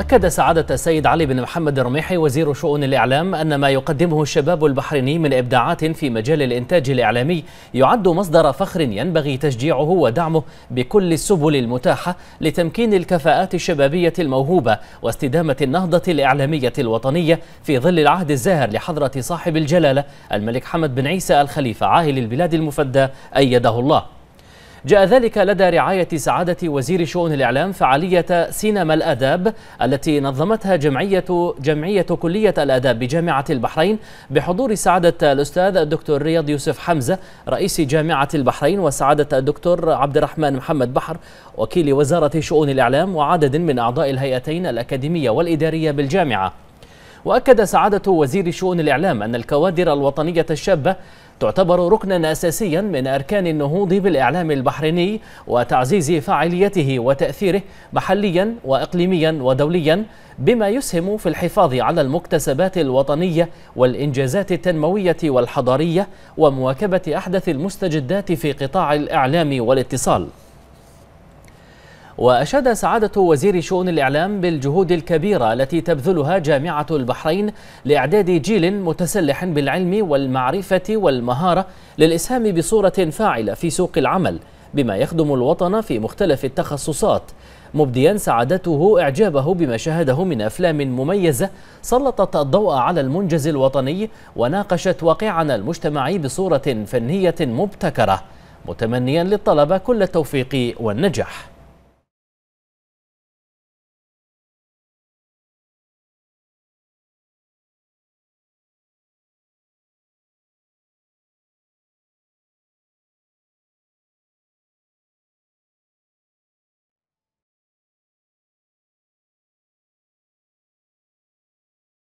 أكد سعادة السيد علي بن محمد الرميحي وزير شؤون الإعلام أن ما يقدمه الشباب البحريني من إبداعات في مجال الإنتاج الإعلامي يعد مصدر فخر ينبغي تشجيعه ودعمه بكل السبل المتاحة لتمكين الكفاءات الشبابية الموهوبة واستدامة النهضة الإعلامية الوطنية في ظل العهد الزاهر لحضرة صاحب الجلالة الملك حمد بن عيسى الخليفة عاهل البلاد المفدى أيده الله جاء ذلك لدى رعاية سعادة وزير شؤون الإعلام فعالية سينما الأداب التي نظمتها جمعية جمعية كلية الأداب بجامعة البحرين بحضور سعادة الأستاذ الدكتور رياض يوسف حمزة رئيس جامعة البحرين وسعادة الدكتور عبد الرحمن محمد بحر وكيل وزارة شؤون الإعلام وعدد من أعضاء الهيئتين الأكاديمية والإدارية بالجامعة وأكد سعادة وزير شؤون الإعلام أن الكوادر الوطنية الشابة تعتبر ركنا أساسيا من أركان النهوض بالإعلام البحريني وتعزيز فاعليته وتأثيره محليا وإقليميا ودوليا بما يسهم في الحفاظ على المكتسبات الوطنية والإنجازات التنموية والحضارية ومواكبة أحدث المستجدات في قطاع الإعلام والاتصال وأشاد سعادة وزير شؤون الإعلام بالجهود الكبيرة التي تبذلها جامعة البحرين لإعداد جيل متسلح بالعلم والمعرفة والمهارة للإسهام بصورة فاعلة في سوق العمل بما يخدم الوطن في مختلف التخصصات مبديا سعادته إعجابه بما شاهده من أفلام مميزة سلطت الضوء على المنجز الوطني وناقشت واقعنا المجتمعي بصورة فنية مبتكرة متمنيا للطلبة كل التوفيق والنجاح